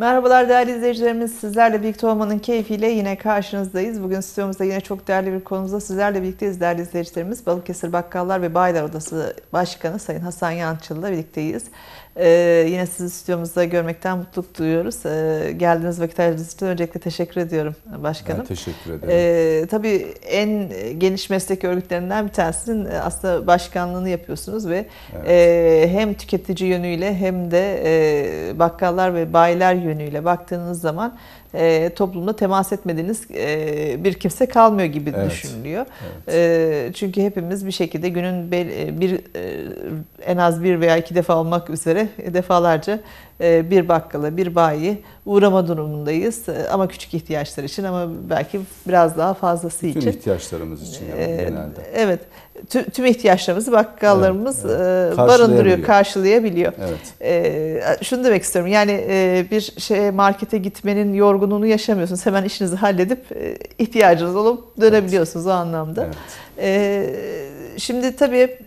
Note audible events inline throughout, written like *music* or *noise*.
Merhabalar değerli izleyicilerimiz. Sizlerle birlikte olmanın keyfiyle yine karşınızdayız. Bugün stüdyomuzda yine çok değerli bir konumuzda sizlerle birlikteyiz değerli izleyicilerimiz. Balıkesir Bakkallar ve Baylar Odası Başkanı Sayın Hasan Yançıl'la birlikteyiz. Ee, yine sizi stüdyomuzda görmekten mutluluk duyuyoruz. Ee, geldiğiniz vakit ayırdığınız için öncelikle teşekkür ediyorum başkanım. Ben teşekkür ederim. Ee, tabii en geniş meslek örgütlerinden bir tanesinin e, aslında başkanlığını yapıyorsunuz ve evet. e, hem tüketici yönüyle hem de e, bakkallar ve bayiler yönüyle baktığınız zaman e, toplumla temas etmediğiniz e, bir kimse kalmıyor gibi evet. düşünülüyor. Evet. E, çünkü hepimiz bir şekilde günün bel, e, bir e, en az bir veya iki defa olmak üzere defalarca e, bir bakkala, bir bayi uğrama durumundayız. E, ama küçük ihtiyaçlar için ama belki biraz daha fazlası Bütün için. Bütün ihtiyaçlarımız için yani e, genelde. Evet tüm ihtiyaçlarımızı bakkallarımız evet, evet. E, barındırıyor, karşılayabiliyor. Evet. E, şunu demek istiyorum yani e, bir şey markete gitmenin yorgunluğunu yaşamıyorsunuz. Hemen işinizi halledip ihtiyacınız olup dönebiliyorsunuz evet. o anlamda. Evet. Şimdi tabii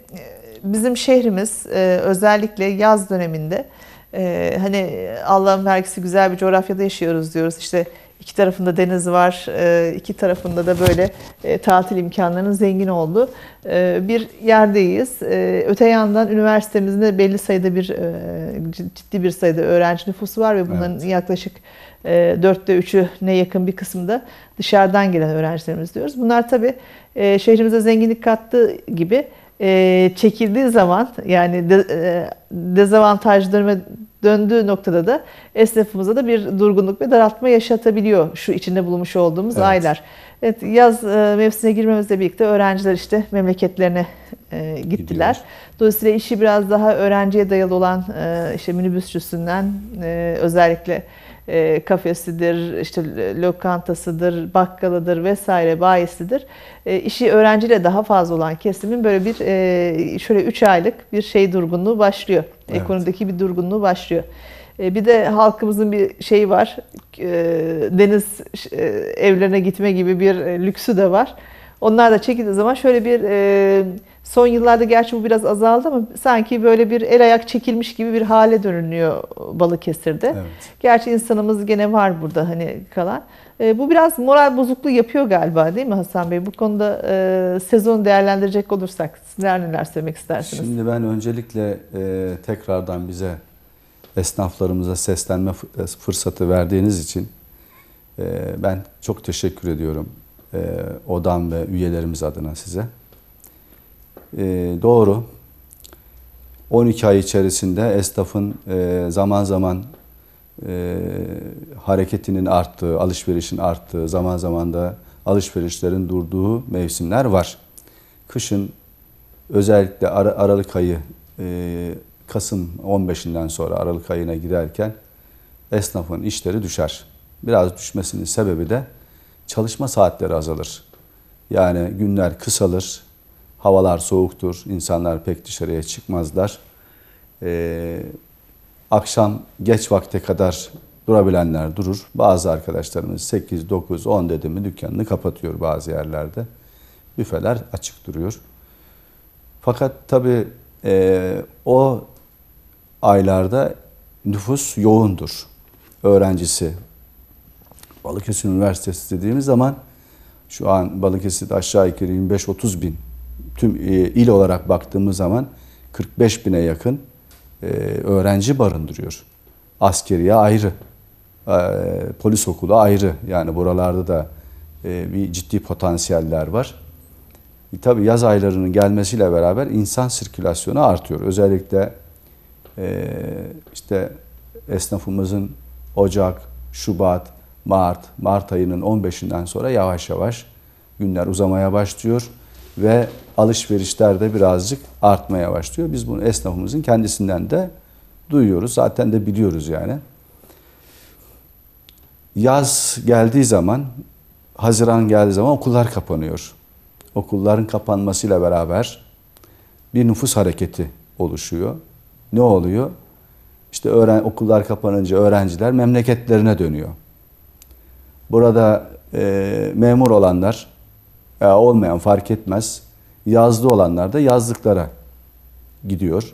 bizim şehrimiz özellikle yaz döneminde hani Allah'ın vergisi güzel bir coğrafyada yaşıyoruz diyoruz. İşte İki tarafında deniz var, e, iki tarafında da böyle e, tatil imkanlarının zengin olduğu e, bir yerdeyiz. Öte yandan üniversitemizde belli sayıda bir ciddi bir sayıda öğrenci nüfusu var ve bunların evet. yaklaşık dörtte üçü ne yakın bir kısımda dışarıdan gelen öğrencilerimiz diyoruz. Bunlar tabii şehrimize zenginlik kattığı gibi e, çekildiği zaman yani de, e, dezavantaj dönme, döndüğü noktada da esnafımıza da bir durgunluk ve daraltma yaşatabiliyor şu içinde bulunmuş olduğumuz evet. aylar. Evet, yaz e, mevsimine girmemizle birlikte öğrenciler işte memleketlerine e, gittiler. Gidiyor. Dolayısıyla işi biraz daha öğrenciye dayalı olan e, işte minibüsçüsünden e, özellikle e, kafesidir, işte lokantasıdır, bakkalıdır vesaire bayisidir. E, işi öğrenciyle daha fazla olan kesimin böyle bir e, şöyle 3 aylık bir şey durgunluğu başlıyor. Evet. Ekonomideki bir durgunluğu başlıyor. E, bir de halkımızın bir şeyi var, e, deniz e, evlerine gitme gibi bir lüksü de var. Onlar da çekildiği zaman şöyle bir e, son yıllarda gerçi bu biraz azaldı ama sanki böyle bir el ayak çekilmiş gibi bir hale dönülüyor Balıkesir'de. Evet. Gerçi insanımız gene var burada hani kalan. E, bu biraz moral bozukluğu yapıyor galiba değil mi Hasan Bey? Bu konuda e, sezonu değerlendirecek olursak neler neler söylemek istersiniz? Şimdi ben öncelikle e, tekrardan bize esnaflarımıza seslenme fırsatı verdiğiniz için e, ben çok teşekkür ediyorum. E, odam ve üyelerimiz adına size. E, doğru. 12 ay içerisinde esnafın e, zaman zaman e, hareketinin arttığı, alışverişin arttığı, zaman zaman da alışverişlerin durduğu mevsimler var. Kışın özellikle Ar Aralık ayı, e, Kasım 15'inden sonra Aralık ayına girerken esnafın işleri düşer. Biraz düşmesinin sebebi de çalışma saatleri azalır. Yani günler kısalır, havalar soğuktur, insanlar pek dışarıya çıkmazlar. Ee, akşam geç vakte kadar durabilenler durur. Bazı arkadaşlarımız 8, 9, 10 dedi mi dükkanını kapatıyor bazı yerlerde. Büfeler açık duruyor. Fakat tabii e, o aylarda nüfus yoğundur. Öğrencisi Balıkesir Üniversitesi dediğimiz zaman şu an Balıkesir'de aşağı yukarı 25-30 bin tüm e, il olarak baktığımız zaman 45 bine yakın e, öğrenci barındırıyor. Askeriye ayrı, e, polis okulu ayrı. Yani buralarda da bir ciddi potansiyeller var. E tabii yaz aylarının gelmesiyle beraber insan sirkülasyonu artıyor. Özellikle işte esnafımızın Ocak, Şubat, Mart, Mart ayının 15'inden sonra yavaş yavaş günler uzamaya başlıyor ve alışverişler de birazcık artmaya başlıyor. Biz bunu esnafımızın kendisinden de duyuyoruz. Zaten de biliyoruz yani. Yaz geldiği zaman, Haziran geldiği zaman okullar kapanıyor. Okulların kapanmasıyla beraber bir nüfus hareketi oluşuyor. Ne oluyor? İşte öğren okullar kapanınca öğrenciler memleketlerine dönüyor. Burada e, memur olanlar, e, olmayan fark etmez, yazlı olanlar da yazlıklara gidiyor.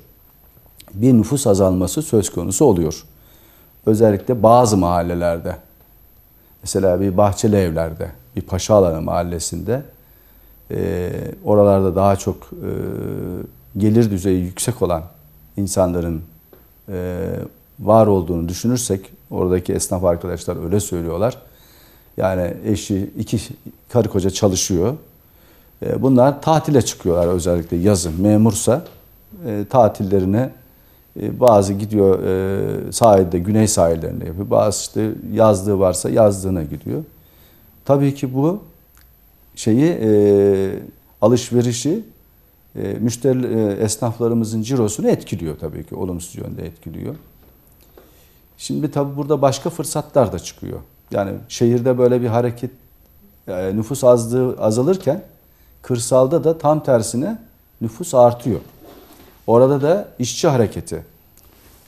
Bir nüfus azalması söz konusu oluyor. Özellikle bazı mahallelerde, mesela bir Bahçeli Evler'de, bir Paşa Alanı mahallesinde, e, oralarda daha çok e, gelir düzeyi yüksek olan insanların e, var olduğunu düşünürsek, oradaki esnaf arkadaşlar öyle söylüyorlar. Yani eşi iki karı koca çalışıyor. E, bunlar tatile çıkıyorlar özellikle yazın memursa e, tatillerine bazı gidiyor e, sahilde güney sahillerinde yapıyor. Bazı işte yazdığı varsa yazdığına gidiyor. Tabii ki bu şeyi alışverişi müşteri esnaflarımızın cirosunu etkiliyor tabii ki olumsuz yönde etkiliyor. Şimdi tabii burada başka fırsatlar da çıkıyor. Yani şehirde böyle bir hareket yani e, nüfus azlığı azalırken kırsalda da tam tersine nüfus artıyor. Orada da işçi hareketi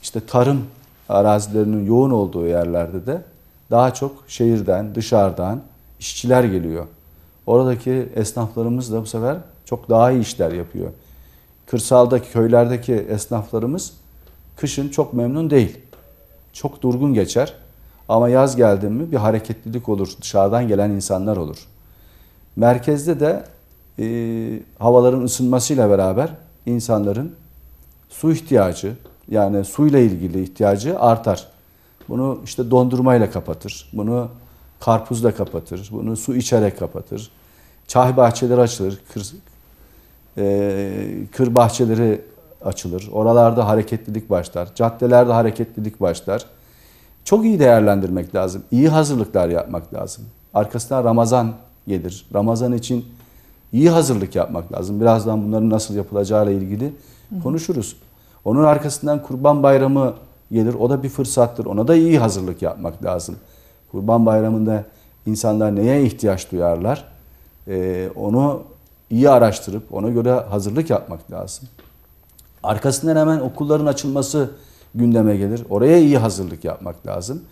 işte tarım arazilerinin yoğun olduğu yerlerde de daha çok şehirden, dışarıdan işçiler geliyor. Oradaki esnaflarımız da bu sefer çok daha iyi işler yapıyor. Kırsaldaki, köylerdeki esnaflarımız kışın çok memnun değil. Çok durgun geçer. Ama yaz geldi mi bir hareketlilik olur. Dışarıdan gelen insanlar olur. Merkezde de e, havaların ısınmasıyla beraber insanların su ihtiyacı yani suyla ilgili ihtiyacı artar. Bunu işte dondurmayla kapatır. Bunu karpuzla kapatır. Bunu su içerek kapatır. Çay bahçeleri açılır. Kır, e, kır bahçeleri açılır. Oralarda hareketlilik başlar. Caddelerde hareketlilik başlar. Çok iyi değerlendirmek lazım. İyi hazırlıklar yapmak lazım. Arkasından Ramazan gelir. Ramazan için iyi hazırlık yapmak lazım. Birazdan bunların nasıl yapılacağıyla ilgili konuşuruz. Onun arkasından Kurban Bayramı gelir. O da bir fırsattır. Ona da iyi hazırlık yapmak lazım. Kurban Bayramı'nda insanlar neye ihtiyaç duyarlar? Ee, onu iyi araştırıp ona göre hazırlık yapmak lazım. Arkasından hemen okulların açılması gündeme gelir. Oraya iyi hazırlık yapmak lazım.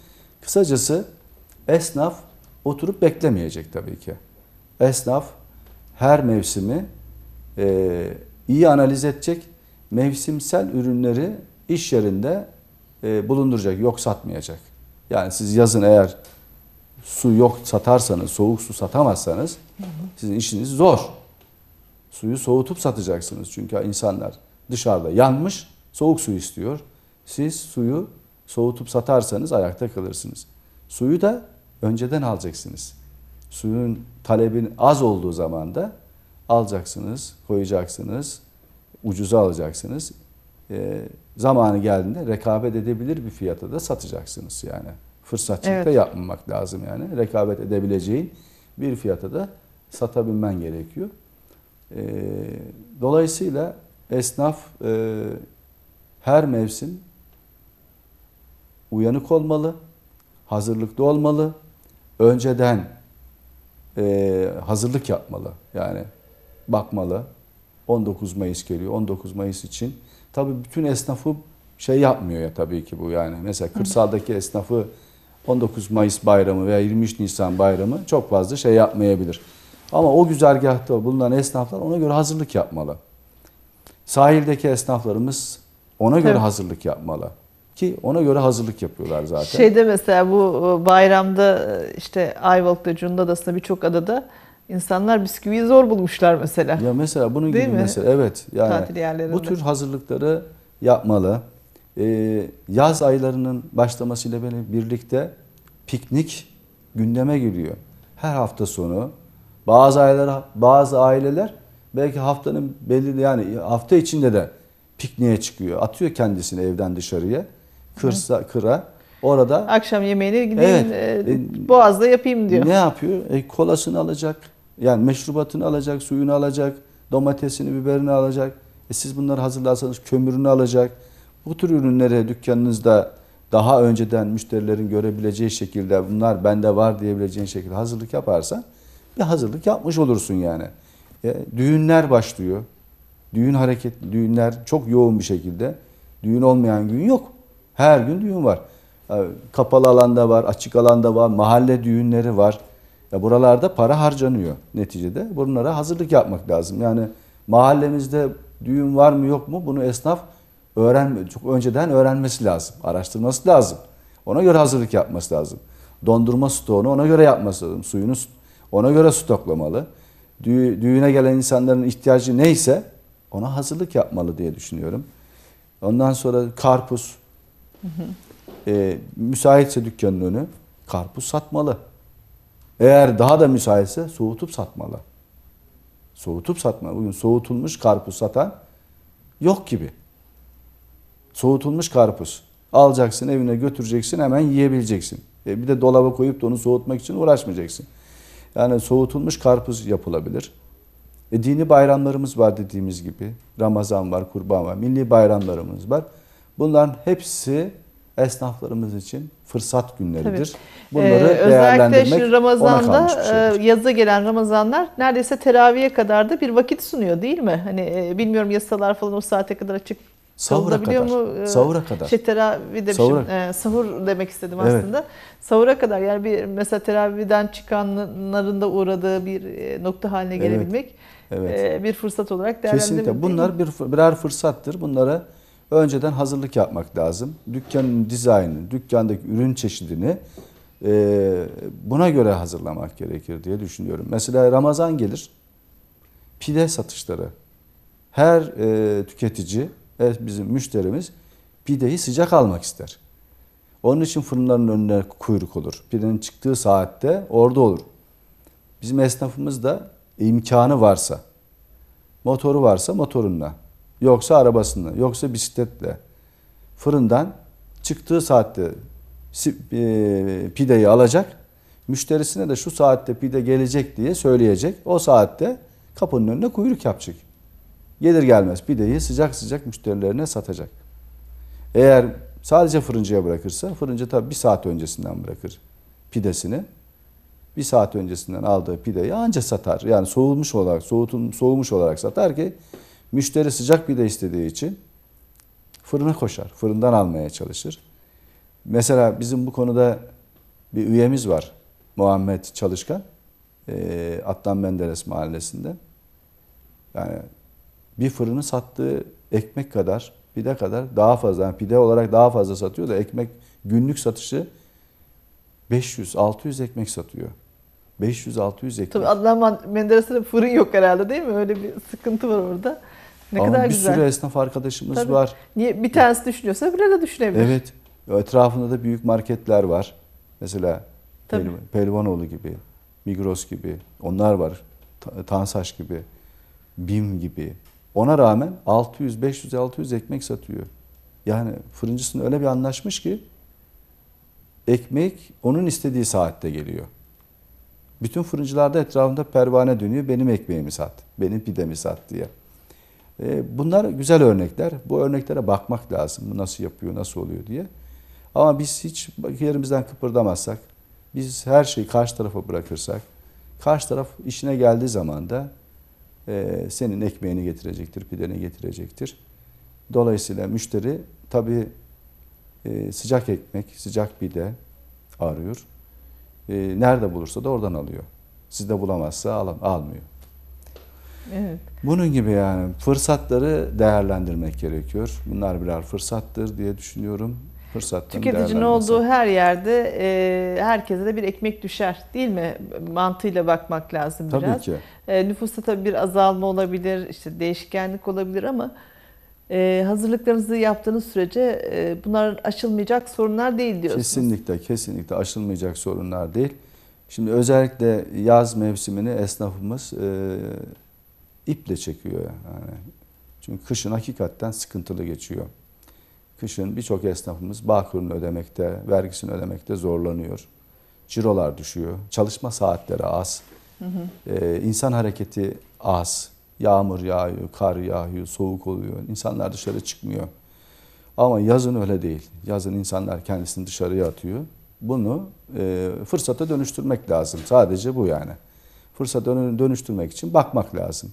Kısacası esnaf oturup beklemeyecek tabii ki. Esnaf her mevsimi e, iyi analiz edecek. Mevsimsel ürünleri iş yerinde e, bulunduracak, yok satmayacak. Yani siz yazın eğer su yok satarsanız, soğuk su satamazsanız sizin işiniz zor. Suyu soğutup satacaksınız. Çünkü insanlar dışarıda yanmış, soğuk su istiyor. Siz suyu soğutup satarsanız ayakta kalırsınız. Suyu da önceden alacaksınız. Suyun talebin az olduğu zaman da alacaksınız, koyacaksınız, ucuza alacaksınız. E, zamanı geldiğinde rekabet edebilir bir fiyata da satacaksınız yani. Fırsatçılıkta evet. yapmamak lazım yani. Rekabet edebileceğin bir fiyata da satabilmen gerekiyor. E, dolayısıyla esnaf e, her mevsim uyanık olmalı, hazırlıklı olmalı, önceden e, hazırlık yapmalı. Yani bakmalı. 19 Mayıs geliyor. 19 Mayıs için tabi bütün esnafı şey yapmıyor ya tabii ki bu yani. Mesela kırsaldaki esnafı 19 Mayıs bayramı veya 23 Nisan bayramı çok fazla şey yapmayabilir. Ama o güzergahta bulunan esnaflar ona göre hazırlık yapmalı. Sahildeki esnaflarımız ona göre evet. hazırlık yapmalı ki ona göre hazırlık yapıyorlar zaten. Şeyde mesela bu e, bayramda e, işte Ayvalık'ta, Cunda adasında, birçok adada insanlar bisküviyi zor bulmuşlar mesela. Ya mesela bunun Değil gibi mi? mesela evet yani bu tür hazırlıkları yapmalı. Ee, yaz aylarının başlamasıyla birlikte piknik gündeme giriyor. Her hafta sonu bazı aileler bazı aileler belki haftanın belirli yani hafta içinde de pikniğe çıkıyor. Atıyor kendisini evden dışarıya kırsa kıra orada akşam yemeğini gideyim evet, e, e, Boğaz'da yapayım diyor. Ne yapıyor? E, kolasını alacak. Yani meşrubatını alacak, suyunu alacak, domatesini, biberini alacak. E, siz bunları hazırlarsanız kömürünü alacak. Bu tür ürünleri dükkanınızda daha önceden müşterilerin görebileceği şekilde bunlar bende var diyebileceğin şekilde hazırlık yaparsan bir hazırlık yapmış olursun yani. E, düğünler başlıyor. Düğün hareket, düğünler çok yoğun bir şekilde. Düğün olmayan gün yok. Her gün düğün var. Kapalı alanda var, açık alanda var, mahalle düğünleri var. Ya buralarda para harcanıyor neticede. Bunlara hazırlık yapmak lazım. Yani mahallemizde düğün var mı yok mu bunu esnaf öğrenme, çok önceden öğrenmesi lazım. Araştırması lazım. Ona göre hazırlık yapması lazım. Dondurma stoğunu ona göre yapması lazım. Suyunu ona göre stoklamalı. Düğüne gelen insanların ihtiyacı neyse ona hazırlık yapmalı diye düşünüyorum. Ondan sonra karpuz, Hı ee, hı. müsaitse dükkanın önü karpuz satmalı. Eğer daha da müsaitse soğutup satmalı. Soğutup satmalı. Bugün soğutulmuş karpuz satan yok gibi. Soğutulmuş karpuz. Alacaksın evine götüreceksin hemen yiyebileceksin. E bir de dolaba koyup da onu soğutmak için uğraşmayacaksın. Yani soğutulmuş karpuz yapılabilir. E dini bayramlarımız var dediğimiz gibi. Ramazan var, kurban var. Milli bayramlarımız var. Bunların hepsi esnaflarımız için fırsat günleridir. Tabii. Bunları ee, değerlendirmek özellikle Ramazan'da şeydir. E, yazı gelen Ramazanlar neredeyse teraviye kadar da bir vakit sunuyor değil mi? Hani e, bilmiyorum yasalar falan o saate kadar açık Sahura kadar. Mu? Ee, sahura kadar. Şey teravide şey, sahura. Şimdi, e, sahur demek istedim evet. aslında. Sahura kadar yani bir mesela teraviden çıkanların da uğradığı bir e, nokta haline gelebilmek evet. Evet. E, bir fırsat olarak değerlendirmek. Kesinlikle bunlar bir birer fırsattır. Bunlara önceden hazırlık yapmak lazım. Dükkanın dizaynını, dükkandaki ürün çeşidini e, buna göre hazırlamak gerekir diye düşünüyorum. Mesela Ramazan gelir, pide satışları. Her e, tüketici, her bizim müşterimiz pideyi sıcak almak ister. Onun için fırınların önüne kuyruk olur. Pidenin çıktığı saatte orada olur. Bizim esnafımız da imkanı varsa, motoru varsa motorunla yoksa arabasını, yoksa bisikletle fırından çıktığı saatte e, pideyi alacak. Müşterisine de şu saatte pide gelecek diye söyleyecek. O saatte kapının önüne kuyruk yapacak. Gelir gelmez pideyi sıcak sıcak müşterilerine satacak. Eğer sadece fırıncıya bırakırsa fırıncı tabi bir saat öncesinden bırakır pidesini. Bir saat öncesinden aldığı pideyi anca satar. Yani soğumuş olarak, soğutun, soğumuş olarak satar ki Müşteri sıcak pide istediği için fırına koşar, fırından almaya çalışır. Mesela bizim bu konuda bir üyemiz var Muhammed Çalışkan. E, Atlan Menderes mahallesinde. Yani bir fırını sattığı ekmek kadar, pide kadar daha fazla. Yani pide olarak daha fazla satıyor da ekmek günlük satışı 500-600 ekmek satıyor. 500-600 ekmek. Tabii Adnan Menderes'te fırın yok herhalde değil mi? Öyle bir sıkıntı var orada. Ne Ama kadar bir güzel. sürü esnaf arkadaşımız Tabii. var. Niye bir tanesi düşünüyorsa öbürleri de düşünebilir. Evet. Etrafında da büyük marketler var. Mesela Pel- Pelvanoğlu gibi, Migros gibi, onlar var. Tansaş gibi, BİM gibi. Ona rağmen 600, 500, 600 ekmek satıyor. Yani fırıncısını öyle bir anlaşmış ki ekmek onun istediği saatte geliyor. Bütün fırıncılarda etrafında pervane dönüyor. Benim ekmeğimi sat, benim pidemi sat diye. Ee, bunlar güzel örnekler. Bu örneklere bakmak lazım. Bu nasıl yapıyor, nasıl oluyor diye. Ama biz hiç yerimizden kıpırdamazsak, biz her şeyi karşı tarafa bırakırsak, karşı taraf işine geldiği zaman da e, senin ekmeğini getirecektir, pideni getirecektir. Dolayısıyla müşteri tabii e, sıcak ekmek, sıcak pide arıyor. E, nerede bulursa da oradan alıyor. Sizde bulamazsa al almıyor. Evet. Bunun gibi yani fırsatları değerlendirmek gerekiyor. Bunlar birer fırsattır diye düşünüyorum. Fırsatların Tüketicinin olduğu her yerde e, herkese de bir ekmek düşer değil mi? Mantığıyla bakmak lazım tabii biraz. Tabii ki. E, nüfusta tabii bir azalma olabilir, işte değişkenlik olabilir ama e, hazırlıklarınızı yaptığınız sürece e, bunlar aşılmayacak sorunlar değil diyorsunuz. Kesinlikle, kesinlikle aşılmayacak sorunlar değil. Şimdi özellikle yaz mevsimini esnafımız... E, iple çekiyor yani. Çünkü kışın hakikaten sıkıntılı geçiyor. Kışın birçok esnafımız bağ ödemekte, vergisini ödemekte zorlanıyor. Cirolar düşüyor, çalışma saatleri az, hı hı. Ee, insan hareketi az. Yağmur yağıyor, kar yağıyor, soğuk oluyor. insanlar dışarı çıkmıyor. Ama yazın öyle değil. Yazın insanlar kendisini dışarıya atıyor. Bunu e, fırsata dönüştürmek lazım. Sadece bu yani. Fırsata dönüştürmek için bakmak lazım.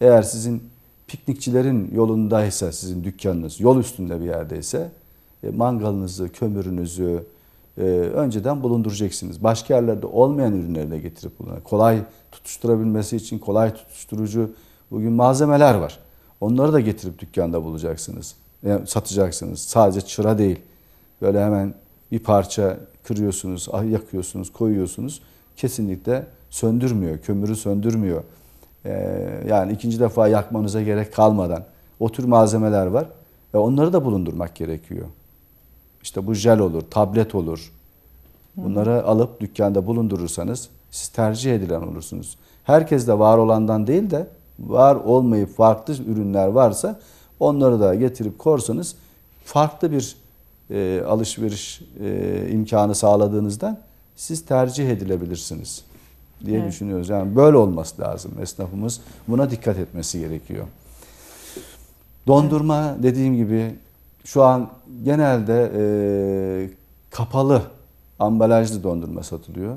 Eğer sizin piknikçilerin yolundaysa sizin dükkanınız, yol üstünde bir yerdeyse e, mangalınızı, kömürünüzü e, önceden bulunduracaksınız. Başka yerlerde olmayan ürünleri de getirip bulunacak. Kolay tutuşturabilmesi için kolay tutuşturucu bugün malzemeler var. Onları da getirip dükkanda bulacaksınız. Yani e, satacaksınız. Sadece çıra değil. Böyle hemen bir parça kırıyorsunuz, ah, yakıyorsunuz, koyuyorsunuz. Kesinlikle söndürmüyor, kömürü söndürmüyor. Ee, yani ikinci defa yakmanıza gerek kalmadan o tür malzemeler var. Ve onları da bulundurmak gerekiyor. İşte bu jel olur, tablet olur. Bunları alıp dükkanda bulundurursanız siz tercih edilen olursunuz. Herkes de var olandan değil de var olmayıp farklı ürünler varsa onları da getirip korsanız farklı bir e, alışveriş e, imkanı sağladığınızdan siz tercih edilebilirsiniz diye evet. düşünüyoruz. Yani böyle olması lazım. Esnafımız buna dikkat etmesi gerekiyor. Dondurma dediğim gibi şu an genelde e, kapalı ambalajlı dondurma satılıyor.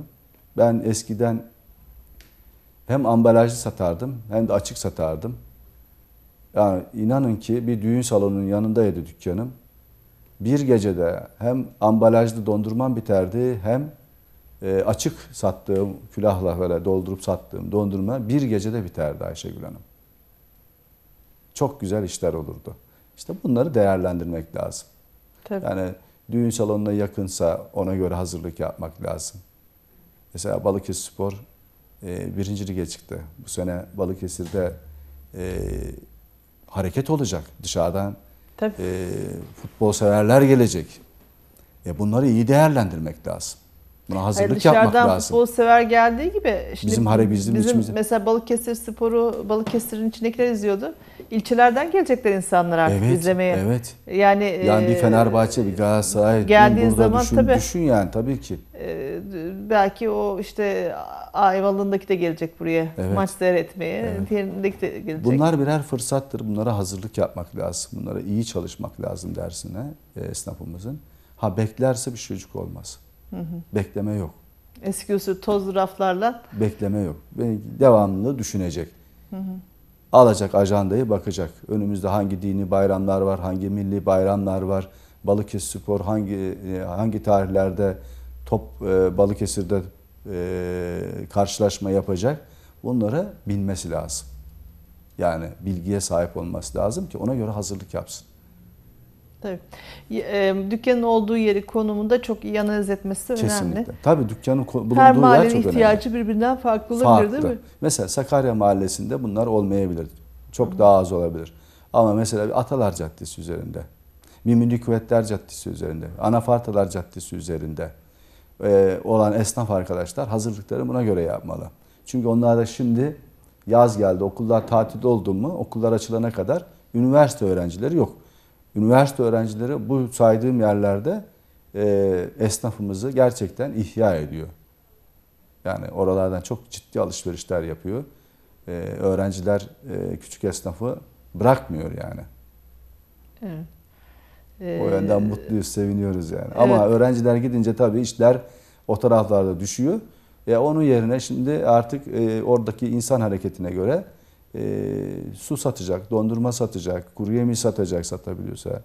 Ben eskiden hem ambalajlı satardım hem de açık satardım. Yani inanın ki bir düğün salonunun yanındaydı dükkanım. Bir gecede hem ambalajlı dondurmam biterdi hem e, açık sattığım külahla böyle doldurup sattığım dondurma bir gecede biterdi Ayşegül Hanım. Çok güzel işler olurdu. İşte bunları değerlendirmek lazım. Tabii. Yani düğün salonuna yakınsa ona göre hazırlık yapmak lazım. Mesela Balıkesir Spor e, birinci lige çıktı. Bu sene Balıkesir'de e, hareket olacak. Dışarıdan Tabii. E, futbol severler gelecek. E, bunları iyi değerlendirmek lazım. Buna hazırlık Hayır, yapmak lazım. Dışarıdan futbol sever geldiği gibi. Şimdi bizim harbi bizim, bizim içimizde. Mesela Balıkesir sporu Balıkesir'in içindekiler izliyordu. İlçelerden gelecekler insanlar artık evet, izlemeye. Evet. Yani, yani bir e, Fenerbahçe, bir Galatasaray. Burada zaman düşün, tabii. Düşün yani tabii ki. E, belki o işte Ayvalık'ındaki de gelecek buraya. Evet. Maç seyretmeye. Evet. de gelecek. Bunlar birer fırsattır. Bunlara hazırlık yapmak lazım. Bunlara iyi çalışmak lazım dersine e, esnafımızın. Ha beklerse bir çocuk olmaz. Hı hı. Bekleme yok. Eski usul toz raflarla. Bekleme yok. devamlı düşünecek. Hı hı. Alacak ajandayı bakacak. Önümüzde hangi dini bayramlar var, hangi milli bayramlar var. Balıkesir Spor hangi e, hangi tarihlerde top e, Balıkesir'de e, karşılaşma yapacak. Bunları bilmesi lazım. Yani bilgiye sahip olması lazım ki ona göre hazırlık yapsın. Tabii. E, dükkanın olduğu yeri konumunda çok iyi analiz etmesi Kesinlikle. önemli. Tabii dükkanın bulunduğu Her yer çok önemli. Her ihtiyacı birbirinden farklı olabilir farklı. değil mi? Mesela Sakarya Mahallesi'nde bunlar olmayabilir. Çok Hı. daha az olabilir. Ama mesela bir Atalar Caddesi üzerinde, Mimili Kuvvetler Caddesi üzerinde, Anafartalar Caddesi üzerinde e, olan esnaf arkadaşlar hazırlıkları buna göre yapmalı. Çünkü onlar da şimdi yaz geldi, okullar tatilde oldu mu okullar açılana kadar üniversite öğrencileri yok üniversite öğrencileri bu saydığım yerlerde e, esnafımızı gerçekten ihya ediyor. Yani oralardan çok ciddi alışverişler yapıyor. E, öğrenciler e, küçük esnafı bırakmıyor yani. Evet. Ee, o yönden ee, mutluyuz, seviniyoruz yani. Evet. Ama öğrenciler gidince tabii işler o taraflarda düşüyor. E onun yerine şimdi artık e, oradaki insan hareketine göre e, su satacak, dondurma satacak, kuru yemiş satacak satabiliyorsa.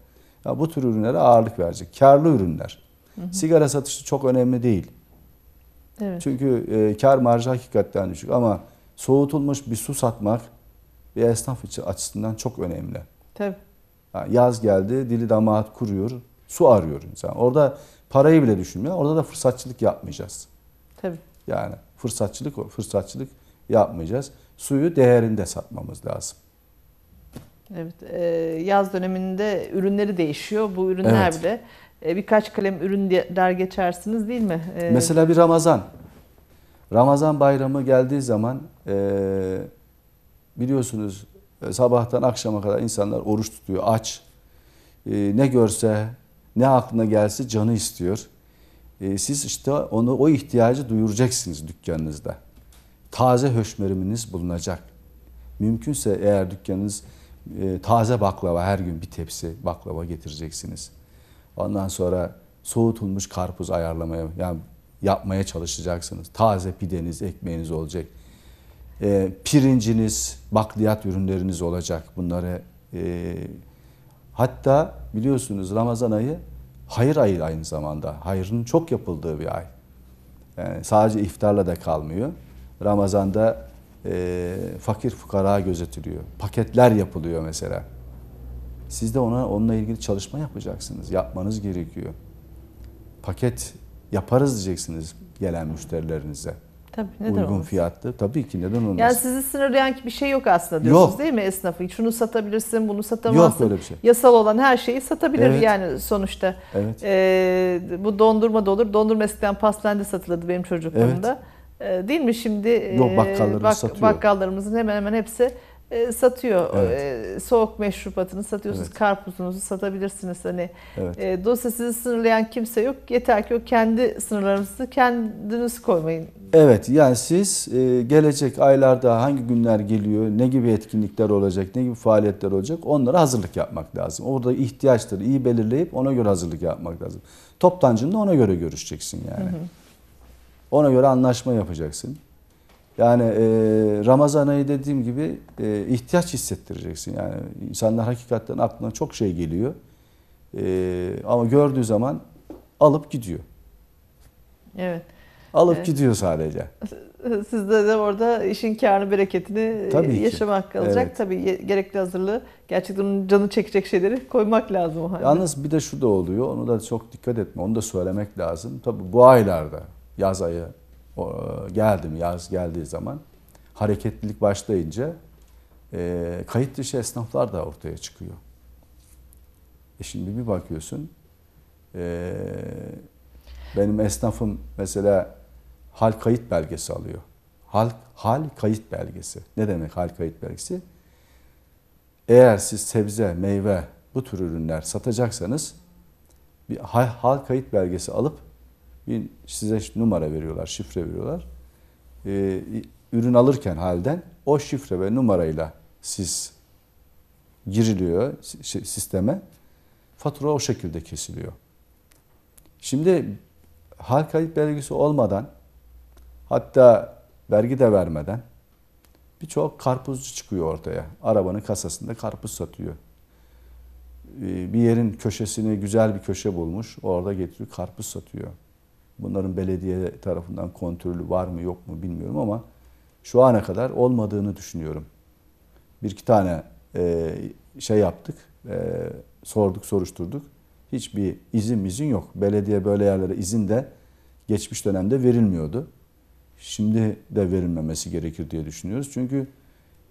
Ya bu tür ürünlere ağırlık verecek. Karlı ürünler. Hı hı. Sigara satışı çok önemli değil. Evet. Çünkü e, kar marjı hakikaten düşük ama soğutulmuş bir su satmak bir esnaf için açısından çok önemli. Tabii. Yani yaz geldi, dili damağı kuruyor, su arıyor insan. Orada parayı bile düşünmüyor. Orada da fırsatçılık yapmayacağız. Tabii. Yani fırsatçılık Fırsatçılık yapmayacağız. Suyu değerinde satmamız lazım. Evet, e, yaz döneminde ürünleri değişiyor. Bu ürünler evet. bile e, birkaç kalem ürün der geçersiniz değil mi? E, Mesela bir Ramazan. Ramazan bayramı geldiği zaman biliyorsunuz sabahtan akşama kadar insanlar oruç tutuyor, aç. Ne görse, ne aklına gelse canı istiyor. Siz işte onu o ihtiyacı duyuracaksınız dükkanınızda taze höşmeriminiz bulunacak. Mümkünse eğer dükkanınız e, taze baklava her gün bir tepsi baklava getireceksiniz. Ondan sonra soğutulmuş karpuz ayarlamaya yani yapmaya çalışacaksınız. Taze pideniz, ekmeğiniz olacak. E, pirinciniz, bakliyat ürünleriniz olacak. Bunları e, hatta biliyorsunuz Ramazan ayı hayır ayı aynı zamanda. Hayrın çok yapıldığı bir ay. Yani sadece iftarla da kalmıyor. Ramazan'da e, fakir fukara gözetiliyor. Paketler yapılıyor mesela. Siz de ona onunla ilgili çalışma yapacaksınız. Yapmanız gerekiyor. Paket yaparız diyeceksiniz gelen müşterilerinize. Tabii neden Uygun olmaz? fiyatlı. Tabii ki neden olmaz? Yani sizi sınırlayan bir şey yok aslında diyorsunuz yok. değil mi esnafı? Şunu satabilirsin, bunu satamazsın. Yok böyle bir şey. Yasal olan her şeyi satabilir evet. yani sonuçta. Evet. Ee, bu dondurma da olur. Dondurma eskiden pastanede satılırdı benim çocukluğumda. Evet. Ee, değil mi şimdi? E, yok bakkallarımız bak, satıyor. Bakkallarımızın hemen hemen hepsi e, satıyor. Evet. E, soğuk meşrubatını satıyorsunuz, evet. karpuzunuzu satabilirsiniz. Hani evet. dosya sizi sınırlayan kimse yok. Yeter ki o kendi sınırlarınızı kendiniz koymayın. Evet yani siz gelecek aylarda hangi günler geliyor, ne gibi etkinlikler olacak, ne gibi faaliyetler olacak onlara hazırlık yapmak lazım. Orada ihtiyaçları iyi belirleyip ona göre hazırlık yapmak lazım. Toptancınla ona göre görüşeceksin yani. Hı hı. Ona göre anlaşma yapacaksın. Yani e, Ramazan ayı dediğim gibi e, ihtiyaç hissettireceksin. Yani insanlar hakikaten aklına çok şey geliyor. E, ama gördüğü zaman alıp gidiyor. Evet. Alıp evet. gidiyor sadece. *laughs* Sizde de orada işin karını, bereketini e, Tabii ki. yaşamak kalacak. Evet. Tabii gerekli hazırlığı, gerçekten canı çekecek şeyleri koymak lazım. O halde. Yalnız bir de şu da oluyor, onu da çok dikkat etme, onu da söylemek lazım. Tabii bu aylarda Yaz ayı geldim yaz geldiği zaman hareketlilik başlayınca e, kayıt dışı esnaflar da ortaya çıkıyor. E şimdi bir bakıyorsun e, benim esnafım mesela hal kayıt belgesi alıyor. Hal, hal kayıt belgesi. Ne demek hal kayıt belgesi? Eğer siz sebze, meyve bu tür ürünler satacaksanız bir hal, hal kayıt belgesi alıp bir size numara veriyorlar, şifre veriyorlar. E, ürün alırken halden o şifre ve numarayla siz giriliyor sisteme. Fatura o şekilde kesiliyor. Şimdi hal kayıt belgesi olmadan hatta vergi de vermeden birçok karpuzcu çıkıyor ortaya. Arabanın kasasında karpuz satıyor. Ee, bir yerin köşesini güzel bir köşe bulmuş. Orada getiriyor karpuz satıyor bunların belediye tarafından kontrolü var mı yok mu bilmiyorum ama şu ana kadar olmadığını düşünüyorum. Bir iki tane e, şey yaptık, e, sorduk, soruşturduk. Hiçbir izin izin yok. Belediye böyle yerlere izin de geçmiş dönemde verilmiyordu. Şimdi de verilmemesi gerekir diye düşünüyoruz. Çünkü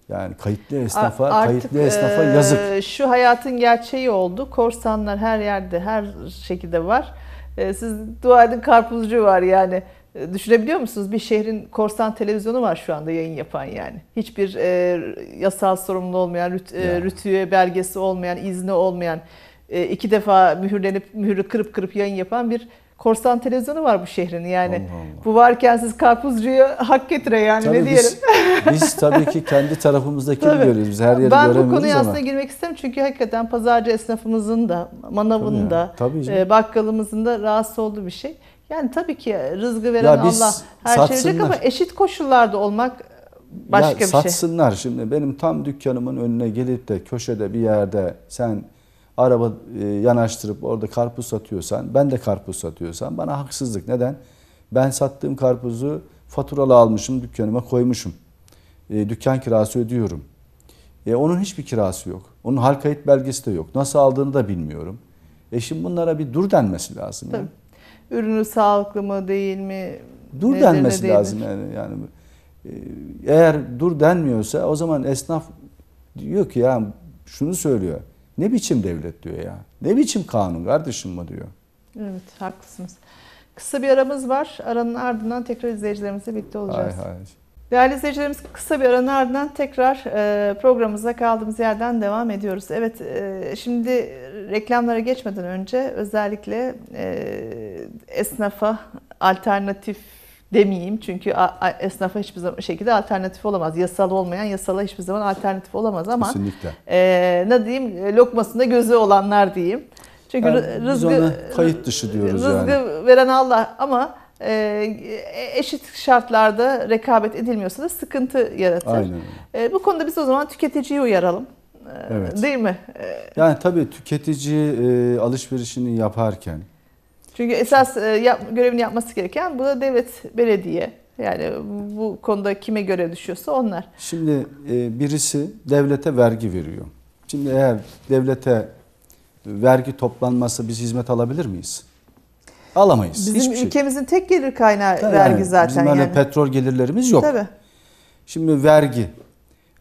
yani kayıtlı esnafa, Artık, kayıtlı e, esnafa yazık. Şu hayatın gerçeği oldu. Korsanlar her yerde, her şekilde var. E, siz dua edin karpuzcu var yani. E, düşünebiliyor musunuz? Bir şehrin korsan televizyonu var şu anda yayın yapan yani. Hiçbir e, yasal sorumlu olmayan, rüt, e, rütüye belgesi olmayan, izni olmayan, e, iki defa mühürlenip mühürü kırıp kırıp yayın yapan bir korsan televizyonu var bu şehrin yani. Allah Allah. Bu varken siz karpuzcuya hak getire yani tabii ne diyelim. biz, *laughs* biz tabii ki kendi tarafımızdaki görüyoruz. Biz her yeri ben göremiyoruz Ben bu konuya ama. aslında girmek isterim çünkü hakikaten pazarcı esnafımızın da, manavın tabii da, tabii e, bakkalımızın da rahatsız olduğu bir şey. Yani tabii ki rızgı veren ya Allah her şey verecek ama eşit koşullarda olmak başka ya bir satsınlar şey. Satsınlar şimdi benim tam dükkanımın önüne gelip de köşede bir yerde sen araba e, yanaştırıp orada karpuz satıyorsan, ben de karpuz satıyorsan bana haksızlık. Neden? Ben sattığım karpuzu faturalı almışım, dükkanıma koymuşum. E, dükkan kirası ödüyorum. E, onun hiçbir kirası yok. Onun halka kayıt belgesi de yok. Nasıl aldığını da bilmiyorum. E şimdi bunlara bir dur denmesi lazım. Tabii. Yani. Ürünü sağlıklı mı değil mi? Dur Nedir, denmesi ne lazım yani. yani e, eğer dur denmiyorsa o zaman esnaf diyor ki ya şunu söylüyor. Ne biçim devlet diyor ya. Ne biçim kanun kardeşim mi diyor. Evet haklısınız. Kısa bir aramız var. Aranın ardından tekrar izleyicilerimizle birlikte olacağız. Hay hay. Değerli izleyicilerimiz kısa bir aranın ardından tekrar e, programımıza kaldığımız yerden devam ediyoruz. Evet e, şimdi reklamlara geçmeden önce özellikle e, esnafa alternatif demeyeyim. Çünkü esnafa hiçbir zaman şekilde alternatif olamaz. Yasal olmayan yasala hiçbir zaman alternatif olamaz ama Kesinlikle. E, ne diyeyim e, lokmasında gözü olanlar diyeyim. Çünkü yani rızgı biz ona kayıt dışı diyoruz rızgı yani. veren Allah ama e, eşit şartlarda rekabet edilmiyorsa da sıkıntı yaratır. Aynen. E, bu konuda biz o zaman tüketiciyi uyaralım. E, evet. Değil mi? E, yani tabii tüketici e, alışverişini yaparken çünkü esas e, yap, görevini yapması gereken bu da devlet, belediye. Yani bu konuda kime göre düşüyorsa onlar. Şimdi e, birisi devlete vergi veriyor. Şimdi eğer devlete vergi toplanmazsa biz hizmet alabilir miyiz? Alamayız. Bizim Hiçbir şey. ülkemizin şey. tek gelir kaynağı Tabii vergi yani. zaten. Bizim yani. petrol gelirlerimiz yok. Tabii. Şimdi vergi.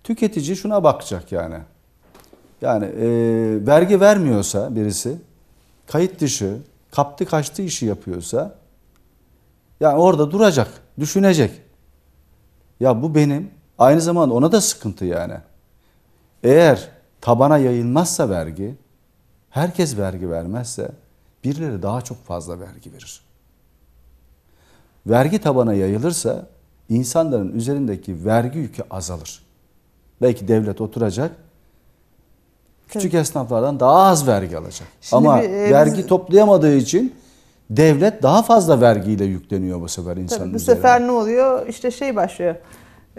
Tüketici şuna bakacak yani. Yani e, vergi vermiyorsa birisi kayıt dışı kaptı kaçtı işi yapıyorsa yani orada duracak, düşünecek. Ya bu benim. Aynı zamanda ona da sıkıntı yani. Eğer tabana yayılmazsa vergi, herkes vergi vermezse birileri daha çok fazla vergi verir. Vergi tabana yayılırsa insanların üzerindeki vergi yükü azalır. Belki devlet oturacak, Küçük Tabii. esnaflardan daha az vergi alacak. Şimdi Ama bir, e, vergi biz... toplayamadığı için devlet daha fazla vergiyle yükleniyor bu sefer insanın Tabii, Bu üzerine. sefer ne oluyor? İşte şey başlıyor.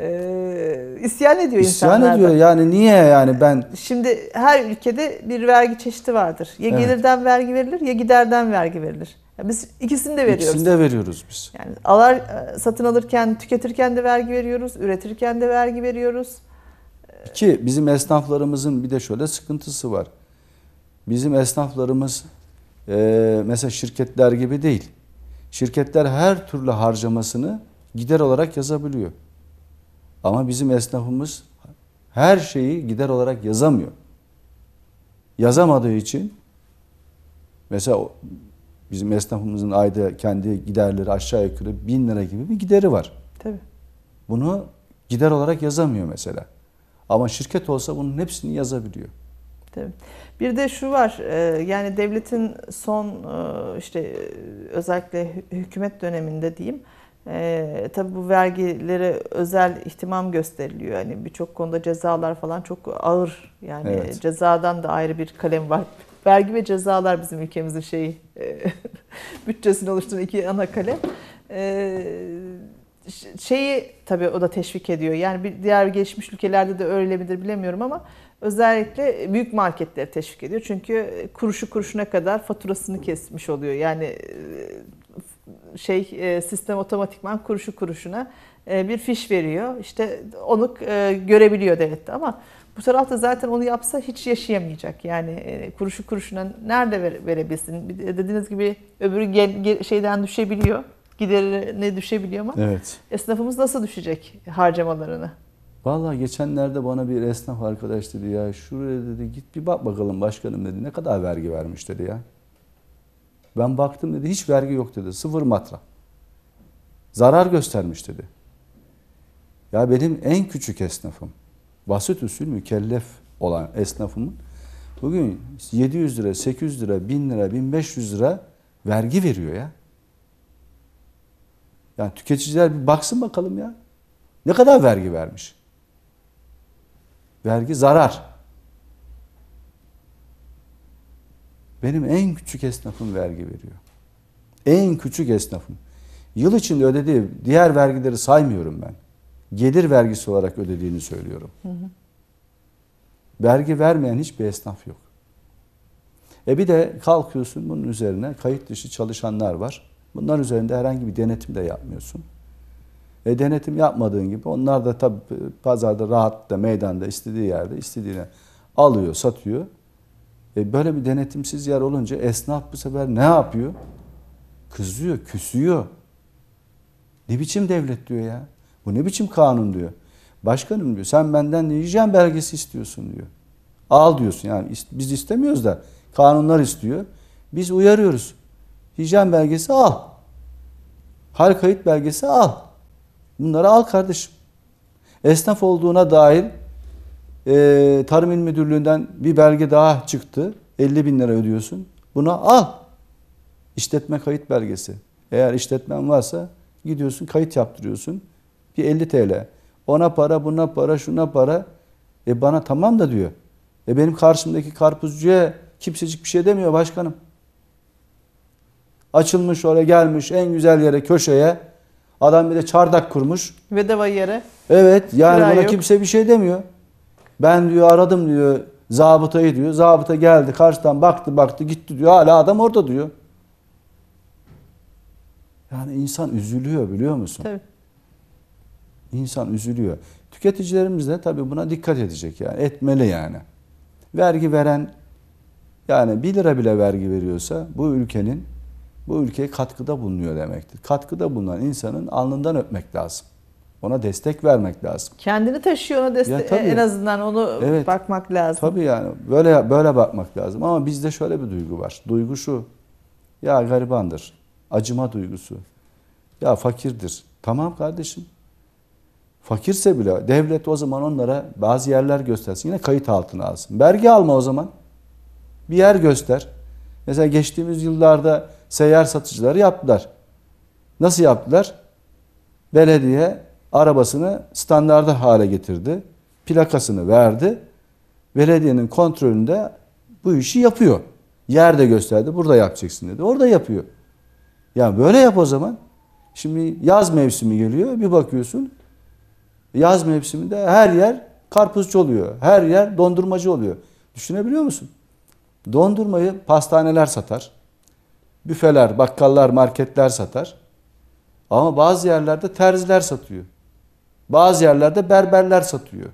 Ee, isyan ediyor isyan insanlar. İsyan ediyor yani niye yani ben... Şimdi her ülkede bir vergi çeşidi vardır. Ya evet. gelirden vergi verilir ya giderden vergi verilir. biz ikisini de veriyoruz. İkisini de veriyoruz biz. Yani alar, e, satın alırken, tüketirken de vergi veriyoruz, üretirken de vergi veriyoruz. İki, bizim esnaflarımızın bir de şöyle sıkıntısı var. Bizim esnaflarımız e, mesela şirketler gibi değil. Şirketler her türlü harcamasını gider olarak yazabiliyor. Ama bizim esnafımız her şeyi gider olarak yazamıyor. Yazamadığı için mesela bizim esnafımızın ayda kendi giderleri aşağı yukarı bin lira gibi bir gideri var. Tabii. Bunu gider olarak yazamıyor mesela. Ama şirket olsa bunun hepsini yazabiliyor. Tabii. Bir de şu var e, yani devletin son e, işte özellikle hükümet döneminde diyeyim e, tabii bu vergilere özel ihtimam gösteriliyor. Hani birçok konuda cezalar falan çok ağır. Yani evet. cezadan da ayrı bir kalem var. Vergi ve cezalar bizim ülkemizin şeyi *laughs* bütçesini oluşturan iki ana kalem. E, şeyi tabii o da teşvik ediyor. Yani bir diğer gelişmiş ülkelerde de öyle midir bilemiyorum ama özellikle büyük marketleri teşvik ediyor. Çünkü e, kuruşu kuruşuna kadar faturasını kesmiş oluyor. Yani e, şey e, sistem otomatikman kuruşu kuruşuna bir fiş veriyor. İşte onu görebiliyor devlette ama bu tarafta zaten onu yapsa hiç yaşayamayacak. Yani kuruşu kuruşuna nerede verebilsin? Dediğiniz gibi öbürü şeyden düşebiliyor giderine düşebiliyor ama evet. esnafımız nasıl düşecek harcamalarını? Vallahi geçenlerde bana bir esnaf arkadaş dedi ya şuraya dedi git bir bak bakalım başkanım dedi ne kadar vergi vermiş dedi ya. Ben baktım dedi hiç vergi yok dedi sıfır matra. Zarar göstermiş dedi. Ya benim en küçük esnafım basit usul mükellef olan esnafımın bugün 700 lira, 800 lira, 1000 lira, 1500 lira vergi veriyor ya. Yani tüketiciler bir baksın bakalım ya. Ne kadar vergi vermiş? Vergi zarar. Benim en küçük esnafım vergi veriyor. En küçük esnafım. Yıl içinde ödediği diğer vergileri saymıyorum ben. Gelir vergisi olarak ödediğini söylüyorum. Hı hı. Vergi vermeyen hiçbir esnaf yok. E bir de kalkıyorsun bunun üzerine kayıt dışı çalışanlar var. Bunlar üzerinde herhangi bir denetim de yapmıyorsun. E denetim yapmadığın gibi onlar da tabii pazarda rahat da meydanda istediği yerde istediğine alıyor, satıyor. E böyle bir denetimsiz yer olunca esnaf bu sefer ne yapıyor? Kızıyor, küsüyor. Ne biçim devlet diyor ya? Bu ne biçim kanun diyor. Başkanım diyor sen benden ne belgesi istiyorsun diyor. Al diyorsun yani biz istemiyoruz da kanunlar istiyor. Biz uyarıyoruz. Hijyen belgesi al. Hal kayıt belgesi al. Bunları al kardeşim. Esnaf olduğuna dair e, Tarım İl Müdürlüğü'nden bir belge daha çıktı. 50 bin lira ödüyorsun. Buna al. İşletme kayıt belgesi. Eğer işletmen varsa gidiyorsun kayıt yaptırıyorsun. Bir 50 TL. Ona para, buna para, şuna para. E bana tamam da diyor. E benim karşımdaki karpuzcuya kimsecik bir şey demiyor başkanım. Açılmış oraya gelmiş en güzel yere köşeye. Adam bir de çardak kurmuş. Bedava yere. Evet yani Kira buna yok. kimse bir şey demiyor. Ben diyor aradım diyor zabıtayı diyor. Zabıta geldi karşıdan baktı baktı gitti diyor. Hala adam orada diyor. Yani insan üzülüyor biliyor musun? Tabii. İnsan üzülüyor. Tüketicilerimiz de tabii buna dikkat edecek yani. Etmeli yani. Vergi veren yani 1 lira bile vergi veriyorsa bu ülkenin bu ülkeye katkıda bulunuyor demektir. Katkıda bulunan insanın alnından öpmek lazım. Ona destek vermek lazım. Kendini taşıyor ona destek en azından onu evet, bakmak lazım. Tabii yani böyle böyle bakmak lazım ama bizde şöyle bir duygu var. Duygu şu. Ya garibandır. Acıma duygusu. Ya fakirdir. Tamam kardeşim. Fakirse bile devlet o zaman onlara bazı yerler göstersin. Yine kayıt altına alsın. Vergi alma o zaman. Bir yer göster. Mesela geçtiğimiz yıllarda seyyar satıcıları yaptılar. Nasıl yaptılar? Belediye arabasını standarda hale getirdi. Plakasını verdi. Belediyenin kontrolünde bu işi yapıyor. Yerde gösterdi. Burada yapacaksın dedi. Orada yapıyor. Ya yani böyle yap o zaman. Şimdi yaz mevsimi geliyor. Bir bakıyorsun yaz mevsiminde her yer karpuzcu oluyor. Her yer dondurmacı oluyor. Düşünebiliyor musun? Dondurmayı pastaneler satar büfeler, bakkallar, marketler satar. Ama bazı yerlerde terziler satıyor. Bazı yerlerde berberler satıyor.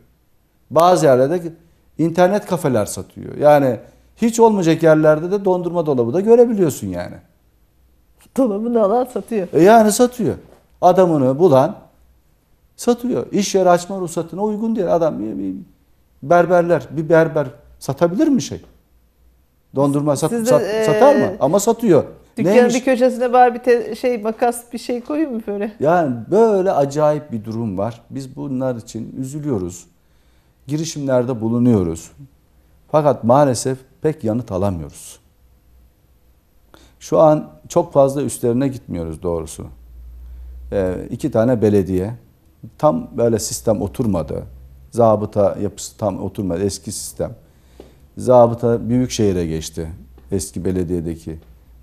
Bazı yerlerde internet kafeler satıyor. Yani hiç olmayacak yerlerde de dondurma dolabı da görebiliyorsun yani. Dolabını alan satıyor. E yani satıyor. Adamını bulan satıyor. İş yeri açma ruhsatına uygun değil. Adam berberler bir berber satabilir mi şey? Dondurma sat, Siz de, sat, e, satar mı? Ama satıyor. Dükkanın Neymiş? bir köşesine bari bir te, şey makas bir şey koyun mu böyle? Yani böyle acayip bir durum var. Biz bunlar için üzülüyoruz. Girişimlerde bulunuyoruz. Fakat maalesef pek yanıt alamıyoruz. Şu an çok fazla üstlerine gitmiyoruz doğrusu. Ee, iki tane belediye tam böyle sistem oturmadı. Zabıta yapısı tam oturmadı eski sistem zabıta Büyükşehir'e geçti eski belediyedeki.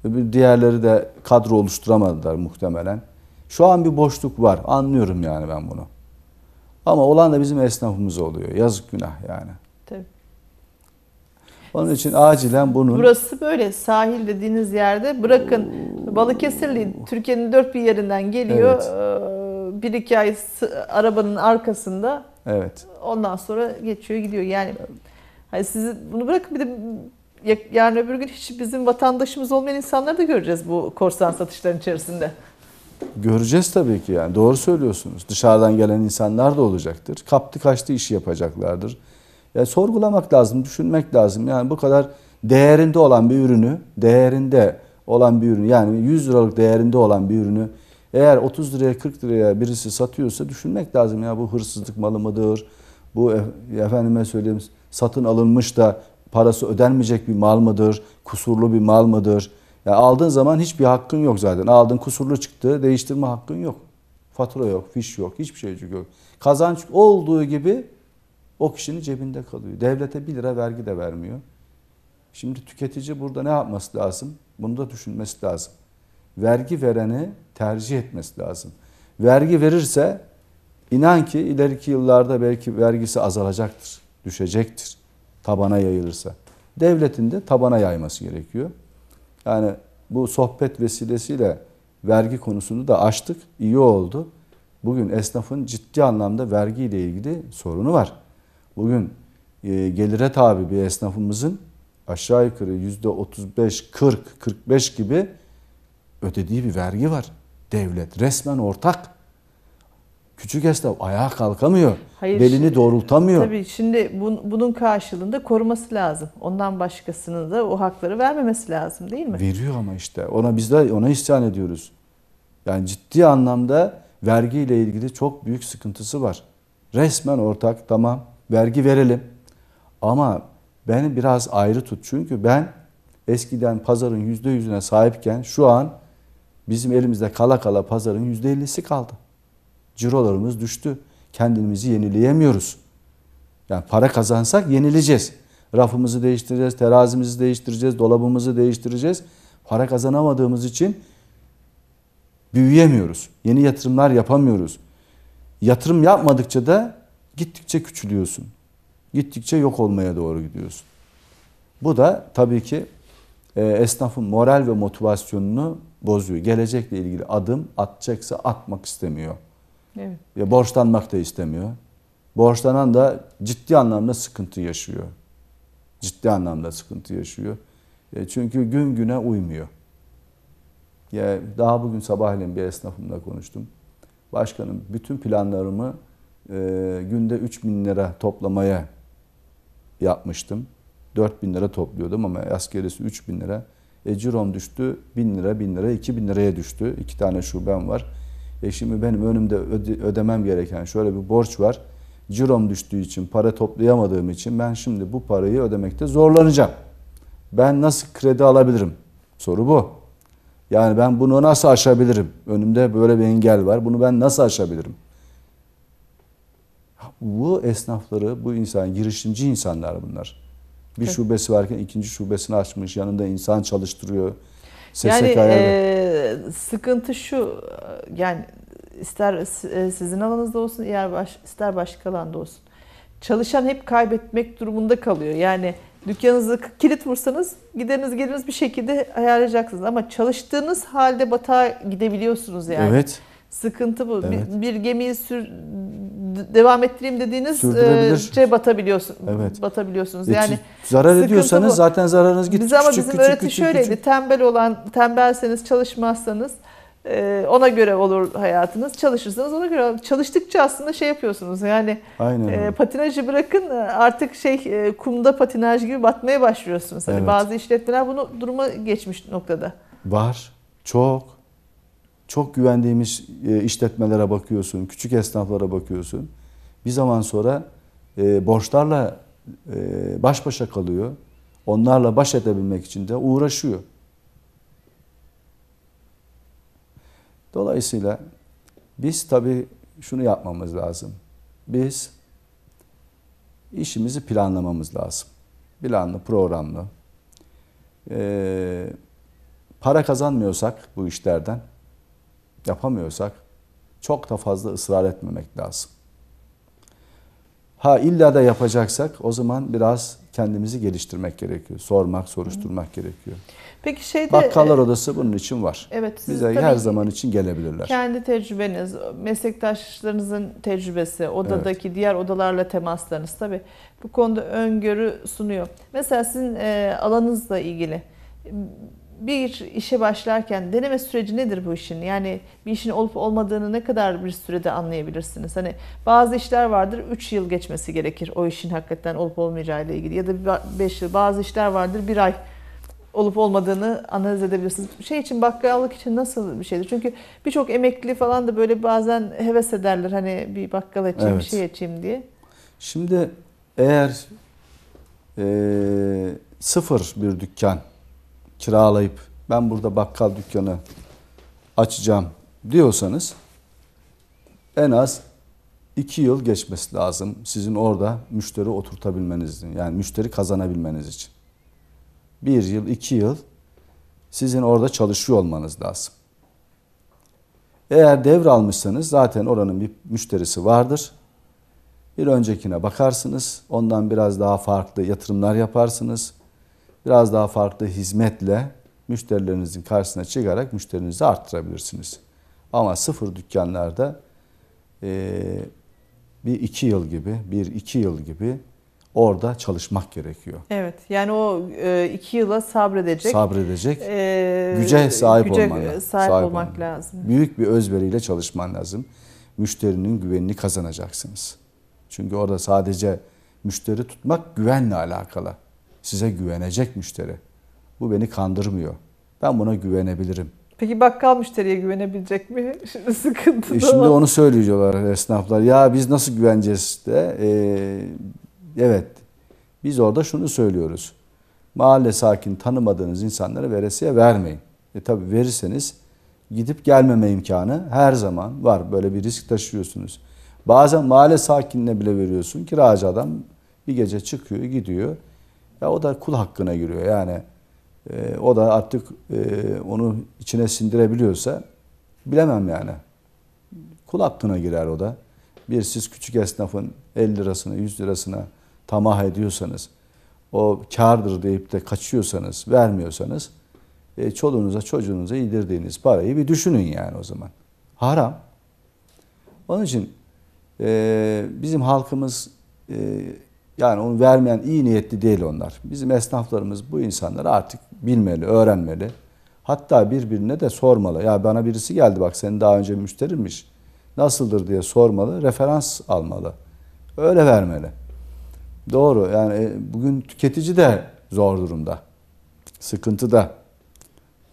Öbür diğerleri de kadro oluşturamadılar muhtemelen. Şu an bir boşluk var. Anlıyorum yani ben bunu. Ama olan da bizim esnafımız oluyor. Yazık günah yani. Onun için acilen bunun... Burası böyle sahil dediğiniz yerde bırakın Balıkesirli Türkiye'nin dört bir yerinden geliyor. Evet. Bir iki ay arabanın arkasında Evet. Ondan sonra geçiyor gidiyor yani. Hani sizi bunu bırakın bir de yarın öbür gün hiç bizim vatandaşımız olmayan insanları da göreceğiz bu korsan satışların içerisinde. Göreceğiz tabii ki yani doğru söylüyorsunuz. Dışarıdan gelen insanlar da olacaktır. Kaptı kaçtı işi yapacaklardır. Yani sorgulamak lazım, düşünmek lazım. Yani bu kadar değerinde olan bir ürünü, değerinde olan bir ürünü yani 100 liralık değerinde olan bir ürünü eğer 30 liraya 40 liraya birisi satıyorsa düşünmek lazım ya bu hırsızlık malı mıdır? Bu e, efendime söyleyeyim satın alınmış da parası ödenmeyecek bir mal mıdır? Kusurlu bir mal mıdır? Yani aldığın zaman hiçbir hakkın yok zaten. Aldın kusurlu çıktı, değiştirme hakkın yok. Fatura yok, fiş yok, hiçbir şey yok. Kazanç olduğu gibi o kişinin cebinde kalıyor. Devlete 1 lira vergi de vermiyor. Şimdi tüketici burada ne yapması lazım? Bunu da düşünmesi lazım. Vergi vereni tercih etmesi lazım. Vergi verirse inan ki ileriki yıllarda belki vergisi azalacaktır düşecektir. Tabana yayılırsa. Devletin de tabana yayması gerekiyor. Yani bu sohbet vesilesiyle vergi konusunu da açtık. İyi oldu. Bugün esnafın ciddi anlamda vergiyle ilgili sorunu var. Bugün e, gelire tabi bir esnafımızın aşağı yukarı yüzde 35, 40, 45 gibi ödediği bir vergi var. Devlet resmen ortak. Küçük esnaf ayağa kalkamıyor. Hayır, belini şimdi, doğrultamıyor. Tabii şimdi bun, bunun karşılığında koruması lazım. Ondan başkasının da o hakları vermemesi lazım değil mi? Veriyor ama işte. Ona biz de ona isyan ediyoruz. Yani ciddi anlamda vergiyle ilgili çok büyük sıkıntısı var. Resmen ortak tamam vergi verelim. Ama beni biraz ayrı tut. Çünkü ben eskiden pazarın yüzde yüzüne sahipken şu an bizim elimizde kala kala pazarın yüzde ellisi kaldı. Cirolarımız düştü. Kendimizi yenileyemiyoruz. Yani para kazansak yenileceğiz. Rafımızı değiştireceğiz, terazimizi değiştireceğiz, dolabımızı değiştireceğiz. Para kazanamadığımız için büyüyemiyoruz. Yeni yatırımlar yapamıyoruz. Yatırım yapmadıkça da gittikçe küçülüyorsun. Gittikçe yok olmaya doğru gidiyorsun. Bu da tabii ki e, esnafın moral ve motivasyonunu bozuyor. Gelecekle ilgili adım atacaksa atmak istemiyor. Evet. Ya borçlanmak da istemiyor. Borçlanan da ciddi anlamda sıkıntı yaşıyor. Ciddi anlamda sıkıntı yaşıyor. E çünkü gün güne uymuyor. Ya daha bugün sabahleyin bir esnafımla konuştum. Başkanım bütün planlarımı e, günde 3 bin lira toplamaya yapmıştım. 4 bin lira topluyordum ama askerisi 3 bin lira. E, cirom düştü 1000 lira, 1000 lira, 2000 liraya düştü. İki tane şubem var. E şimdi benim önümde ödemem gereken şöyle bir borç var. Cirom düştüğü için, para toplayamadığım için ben şimdi bu parayı ödemekte zorlanacağım. Ben nasıl kredi alabilirim? Soru bu. Yani ben bunu nasıl aşabilirim? Önümde böyle bir engel var. Bunu ben nasıl aşabilirim? Bu esnafları, bu insan, girişimci insanlar bunlar. Bir şubesi varken ikinci şubesini açmış, yanında insan çalıştırıyor SSK'ya yani, e, sıkıntı şu yani ister sizin alanınızda olsun ister, baş, ister başka alanda olsun. Çalışan hep kaybetmek durumunda kalıyor. Yani dükkanınızı kilit vursanız gideriniz geliriniz bir şekilde ayarlayacaksınız. Ama çalıştığınız halde batağa gidebiliyorsunuz yani. Evet. Sıkıntı bu. Evet. Bir, bir gemiyi sür, devam ettireyim dediğiniz e, şey batabiliyorsun. Evet. Batabiliyorsunuz. E, yani e, zarar ediyorsanız bu. zaten zararınız gitti. Biz ama küçük, bizim küçük, öğreti küçük, şöyleydi. Küçük. Tembel olan, tembelseniz, çalışmazsanız e, ona göre olur hayatınız. Çalışırsanız ona göre. Çalıştıkça aslında şey yapıyorsunuz. Yani Aynen. E, patinajı bırakın e, artık şey e, kumda patinaj gibi batmaya başlıyorsunuz. Hani evet. bazı işletmeler bunu duruma geçmiş noktada. Var. Çok. Çok güvendiğimiz e, işletmelere bakıyorsun, küçük esnaflara bakıyorsun. Bir zaman sonra e, borçlarla e, baş başa kalıyor. Onlarla baş edebilmek için de uğraşıyor. Dolayısıyla biz tabii şunu yapmamız lazım. Biz işimizi planlamamız lazım. Planlı, programlı. Ee, para kazanmıyorsak bu işlerden yapamıyorsak çok da fazla ısrar etmemek lazım. Ha illa da yapacaksak o zaman biraz kendimizi geliştirmek gerekiyor. Sormak, soruşturmak Hı. gerekiyor. Peki şeyde bakkallar e, odası bunun için var. Evet. Siz Bize her zaman için gelebilirler. Kendi tecrübeniz, meslektaşlarınızın tecrübesi, odadaki evet. diğer odalarla temaslarınız tabi bu konuda öngörü sunuyor. Mesela sizin e, alanınızla ilgili bir işe başlarken deneme süreci nedir bu işin? Yani bir işin olup olmadığını ne kadar bir sürede anlayabilirsiniz? Hani bazı işler vardır 3 yıl geçmesi gerekir o işin hakikaten olup olmayacağı ile ilgili ya da 5 yıl bazı işler vardır 1 ay olup olmadığını analiz edebilirsiniz. Şey için bakkallık için nasıl bir şeydir? Çünkü birçok emekli falan da böyle bazen heves ederler hani bir bakkal açayım evet. bir şey açayım diye. Şimdi eğer e, sıfır bir dükkan kiralayıp ben burada bakkal dükkanı açacağım diyorsanız en az iki yıl geçmesi lazım sizin orada müşteri oturtabilmeniz için. Yani müşteri kazanabilmeniz için. Bir yıl, iki yıl sizin orada çalışıyor olmanız lazım. Eğer devralmışsanız zaten oranın bir müşterisi vardır. Bir öncekine bakarsınız. Ondan biraz daha farklı yatırımlar yaparsınız biraz daha farklı hizmetle müşterilerinizin karşısına çıkarak müşterinizi arttırabilirsiniz. Ama sıfır dükkanlarda e, bir iki yıl gibi, bir iki yıl gibi orada çalışmak gerekiyor. Evet yani o e, iki yıla sabredecek. Sabredecek. E, güce sahip güce olman sahip, sahip olmak olman. lazım. Büyük bir özveriyle çalışman lazım. Müşterinin güvenini kazanacaksınız. Çünkü orada sadece müşteri tutmak güvenle alakalı size güvenecek müşteri. Bu beni kandırmıyor. Ben buna güvenebilirim. Peki bakkal müşteriye güvenebilecek mi? *laughs* Şimdi sıkıntı e Şimdi onu söylüyorlar esnaflar. Ya biz nasıl güveneceğiz de. Ee, evet. Biz orada şunu söylüyoruz. Mahalle sakin tanımadığınız insanlara veresiye vermeyin. E tabi verirseniz gidip gelmeme imkanı her zaman var. Böyle bir risk taşıyorsunuz. Bazen mahalle sakinine bile veriyorsun. Kiracı adam bir gece çıkıyor gidiyor. Ya o da kul hakkına giriyor. Yani e, o da artık e, onu içine sindirebiliyorsa bilemem yani. Kul hakkına girer o da. Bir siz küçük esnafın 50 lirasını 100 lirasına tamah ediyorsanız o kardır deyip de kaçıyorsanız vermiyorsanız e, çoluğunuza çocuğunuza yedirdiğiniz parayı bir düşünün yani o zaman. Haram. Onun için e, bizim halkımız e, yani onu vermeyen iyi niyetli değil onlar. Bizim esnaflarımız bu insanları artık bilmeli, öğrenmeli. Hatta birbirine de sormalı. Ya bana birisi geldi bak senin daha önce müşterinmiş. Nasıldır diye sormalı, referans almalı. Öyle vermeli. Doğru yani e, bugün tüketici de zor durumda. Sıkıntıda.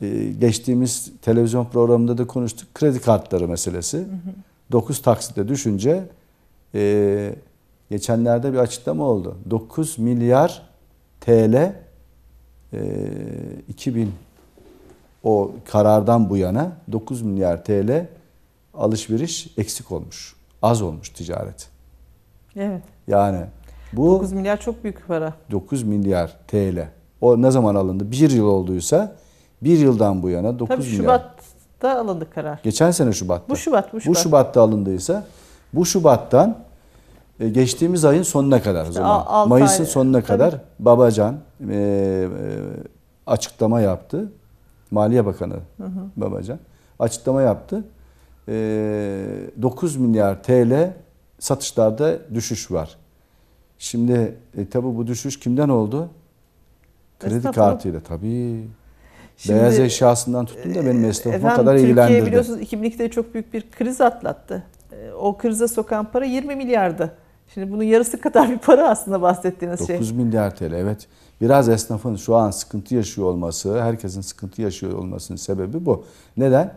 Ee, geçtiğimiz televizyon programında da konuştuk. Kredi kartları meselesi. Hı hı. 9 taksite düşünce e, geçenlerde bir açıklama oldu. 9 milyar TL e, 2000 o karardan bu yana 9 milyar TL alışveriş eksik olmuş. Az olmuş ticaret. Evet. Yani bu 9 milyar çok büyük para. 9 milyar TL. O ne zaman alındı? Bir yıl olduysa bir yıldan bu yana 9 Tabii milyar. Şubat'ta alındı karar. Geçen sene Şubat'ta. Bu Şubat. Bu Şubat. Bu Şubat'ta alındıysa bu Şubat'tan e, geçtiğimiz ayın sonuna kadar işte zaman. Mayıs'ın ay, sonuna tabii. kadar Babacan e, e, açıklama yaptı. Maliye Bakanı hı hı. Babacan açıklama yaptı. E, 9 milyar TL satışlarda düşüş var. Şimdi e, tabi bu düşüş kimden oldu? Kredi kartıyla tabi. Beyaz eşyasından tuttum da benim e, esnafıma efendim, kadar Türkiye ilgilendirdi. Türkiye biliyorsunuz 2002'de çok büyük bir kriz atlattı. E, o krize sokan para 20 milyardı. Şimdi bunun yarısı kadar bir para aslında bahsettiğiniz 9 şey. 9 milyar TL evet. Biraz esnafın şu an sıkıntı yaşıyor olması, herkesin sıkıntı yaşıyor olmasının sebebi bu. Neden?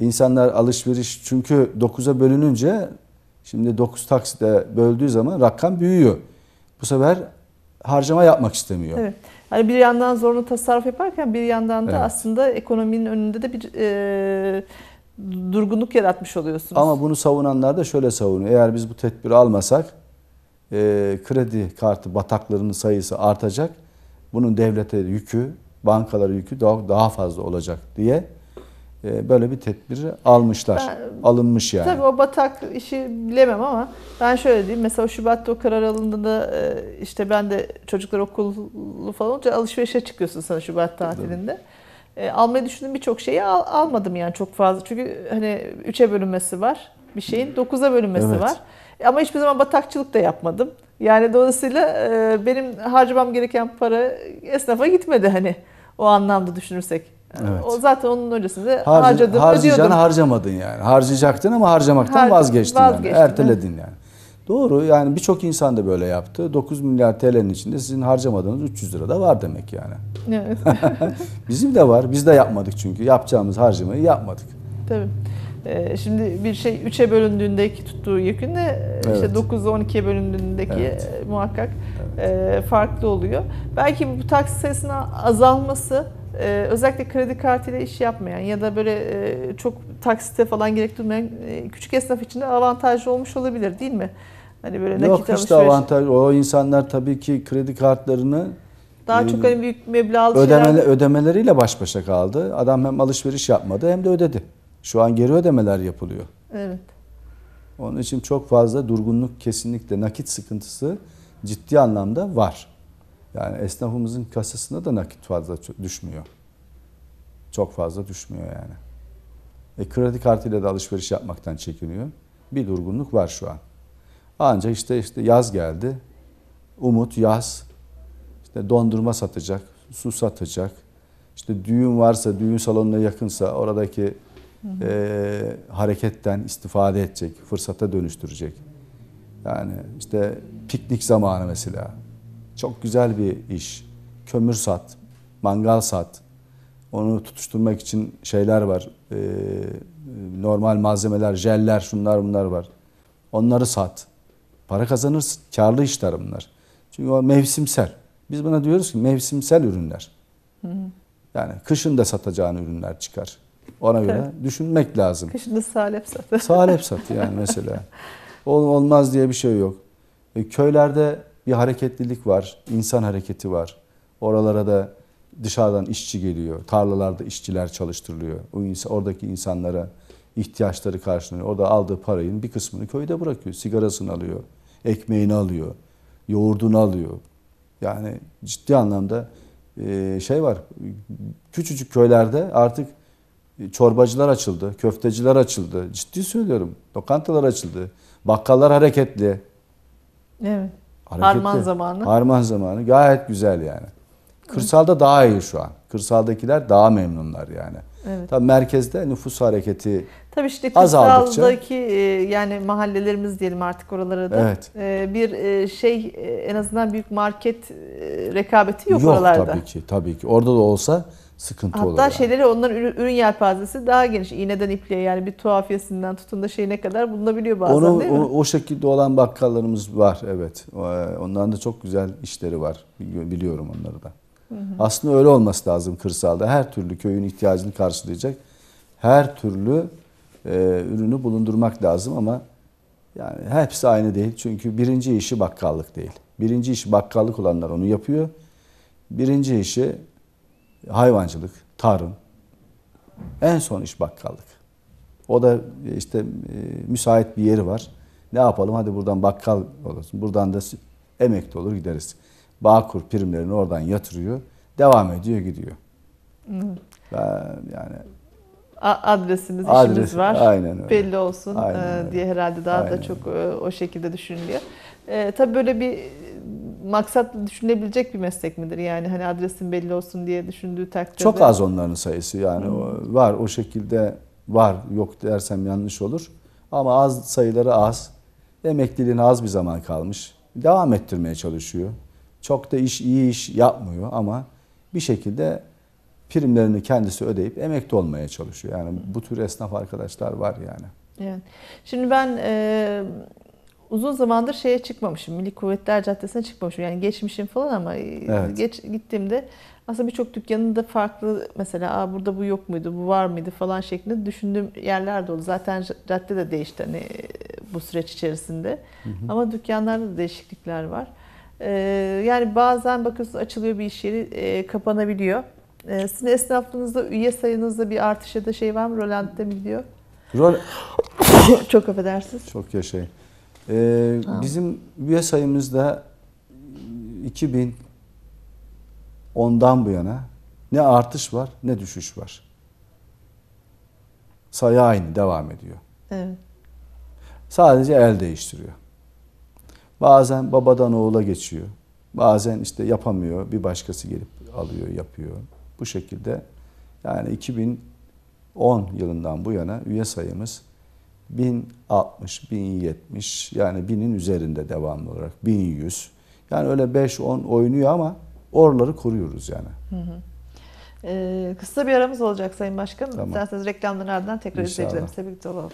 İnsanlar alışveriş çünkü 9'a bölününce şimdi 9 taksite böldüğü zaman rakam büyüyor. Bu sefer harcama yapmak istemiyor. Evet. Hani bir yandan zorunlu tasarruf yaparken bir yandan da evet. aslında ekonominin önünde de bir e, durgunluk yaratmış oluyorsunuz. Ama bunu savunanlar da şöyle savunuyor. Eğer biz bu tedbiri almasak e, kredi kartı bataklarının sayısı artacak. Bunun devlete yükü, bankalara yükü daha, daha fazla olacak diye e, böyle bir tedbiri almışlar. Ben, alınmış yani. Tabii o batak işi bilemem ama ben şöyle diyeyim. Mesela o Şubat'ta o karar alındığında e, işte ben de çocuklar okullu falan olunca alışverişe çıkıyorsun sana Şubat tatilinde. e, almayı düşündüğüm birçok şeyi al, almadım yani çok fazla. Çünkü hani üç'e bölünmesi var bir şeyin, dokuz'a bölünmesi evet. var. Ama hiçbir zaman batakçılık da yapmadım. Yani dolayısıyla e, benim harcamam gereken para esnafa gitmedi hani o anlamda düşünürsek. Evet. O zaten onun öncesinde Harca, harcadım, harcayacağını ödüyordum. harcamadın yani. Harcayacaktın ama harcamaktan Harca, vazgeçtin, vazgeçtin yani. Erteledin yani. Doğru yani birçok insan da böyle yaptı. 9 milyar TL'nin içinde sizin harcamadığınız 300 lira da var demek yani. Evet. *laughs* Bizim de var. Biz de yapmadık çünkü. Yapacağımız harcamayı yapmadık. Tabii. Ee, şimdi bir şey 3'e bölündüğündeki tuttuğu yükün de e, evet. işte 9'da 12'ye bölündüğündeki evet. E, muhakkak evet. E, farklı oluyor. Belki bu taksi sayısının azalması özellikle kredi kartıyla iş yapmayan ya da böyle çok taksite falan gerek duymayan küçük esnaf için de avantajlı olmuş olabilir değil mi? Hani böyle nakit Yok hiç de işte avantaj. O insanlar tabii ki kredi kartlarını daha çok hani büyük meblağlı ödemele, Ödemeleriyle baş başa kaldı. Adam hem alışveriş yapmadı hem de ödedi. Şu an geri ödemeler yapılıyor. Evet. Onun için çok fazla durgunluk kesinlikle nakit sıkıntısı ciddi anlamda var. Yani esnafımızın kasasına da nakit fazla düşmüyor. Çok fazla düşmüyor yani. E, kredi kartıyla da alışveriş yapmaktan çekiniyor. Bir durgunluk var şu an. Ancak işte işte yaz geldi. Umut yaz. İşte dondurma satacak, su satacak. İşte düğün varsa, düğün salonuna yakınsa oradaki e, hareketten istifade edecek, fırsata dönüştürecek. Yani işte piknik zamanı mesela. Çok güzel bir iş. Kömür sat, mangal sat. Onu tutuşturmak için şeyler var. E, normal malzemeler, jeller, şunlar bunlar var. Onları sat. Para kazanırsın. Karlı işler bunlar. Çünkü o mevsimsel. Biz buna diyoruz ki mevsimsel ürünler. Hı hı. Yani kışın da satacağın ürünler çıkar. Ona göre evet. düşünmek lazım. Kışında salep sat. *laughs* Salep sat yani mesela. Ol, olmaz diye bir şey yok. E, köylerde bir hareketlilik var. insan hareketi var. Oralara da dışarıdan işçi geliyor. Tarlalarda işçiler çalıştırılıyor. O ins oradaki insanlara ihtiyaçları karşılanıyor. Orada aldığı parayın bir kısmını köyde bırakıyor. Sigarasını alıyor. Ekmeğini alıyor. Yoğurdunu alıyor. Yani ciddi anlamda e, şey var. Küçücük köylerde artık e, çorbacılar açıldı, köfteciler açıldı. Ciddi söylüyorum. Lokantalar açıldı. Bakkallar hareketli. Evet. Hareketli. Harman zamanı. Harman zamanı. Gayet güzel yani. Kırsalda daha iyi şu an. Kırsaldakiler daha memnunlar yani. Evet. Tabii merkezde nüfus hareketi Tabii işte kırsaldaki e, yani mahallelerimiz diyelim artık oralara da evet. E, bir şey en azından büyük market rekabeti yok, yok oralarda. Yok tabii ki tabii ki. Orada da olsa sıkıntı Hatta olarak. Hatta şeyleri onların ürün, ürün yelpazesi daha geniş. İğneden ipliğe yani bir tuhafiyesinden tutun da şeyine kadar bulunabiliyor bazen Onu, değil mi? O, o şekilde olan bakkallarımız var evet. Onların da çok güzel işleri var. Biliyorum onları da. Hı hı. Aslında öyle olması lazım kırsalda. Her türlü köyün ihtiyacını karşılayacak her türlü e, ürünü bulundurmak lazım ama yani hepsi aynı değil. Çünkü birinci işi bakkallık değil. Birinci işi bakkallık olanlar onu yapıyor. Birinci işi hayvancılık, tarım, en son iş bakkallık. O da işte e, müsait bir yeri var. Ne yapalım hadi buradan bakkal olasın. Buradan da emekli olur gideriz. Bağkur primlerini oradan yatırıyor. Devam ediyor gidiyor. Hı. Hmm. Ben, yani adresiniz, Adres, işimiz var. Aynen öyle. Belli olsun aynen e, öyle. diye herhalde daha aynen. da çok e, o şekilde düşünülüyor. E, tabii böyle bir maksatlı düşünebilecek bir meslek midir? Yani hani adresin belli olsun diye düşündüğü takdirde. Çok az onların sayısı yani hmm. var o şekilde var yok dersem yanlış olur. Ama az sayıları az. Emekliliğine az bir zaman kalmış. Devam ettirmeye çalışıyor. Çok da iş iyi iş yapmıyor ama bir şekilde primlerini kendisi ödeyip emekli olmaya çalışıyor. Yani bu tür esnaf arkadaşlar var yani. Evet. Şimdi ben uzun zamandır şeye çıkmamışım. Milli Kuvvetler Caddesi'ne çıkmamışım. Yani geçmişim falan ama e, evet. geç gittiğimde aslında birçok dükkanında farklı mesela Aa, burada bu yok muydu, bu var mıydı falan şeklinde düşündüğüm yerler de oldu. Zaten cadde de değişti hani e, bu süreç içerisinde. Hı hı. Ama dükkanlarda da değişiklikler var. Ee, yani bazen bakıyorsunuz açılıyor bir iş yeri, e, kapanabiliyor. E, sizin esnaflığınızda üye sayınızda bir artış ya da şey var mı? Rölantide mi gidiyor? Rol... Çok affedersiniz. Çok yaşayın. Ee, tamam. Bizim üye sayımızda 2010'dan e, bu yana ne artış var ne düşüş var. Sayı aynı devam ediyor. Evet. Sadece el değiştiriyor. Bazen babadan oğula geçiyor. Bazen işte yapamıyor. Bir başkası gelip alıyor, yapıyor. Bu şekilde yani 2010 yılından bu yana üye sayımız 1060, 1070 yani 1000'in üzerinde devamlı olarak 1100. Yani öyle 5-10 oynuyor ama oraları koruyoruz yani. Hı hı. Ee, kısa bir aramız olacak Sayın Başkanım. Tamam. İsterseniz reklamların ardından tekrar İnşallah. izleyicilerimizle birlikte olalım.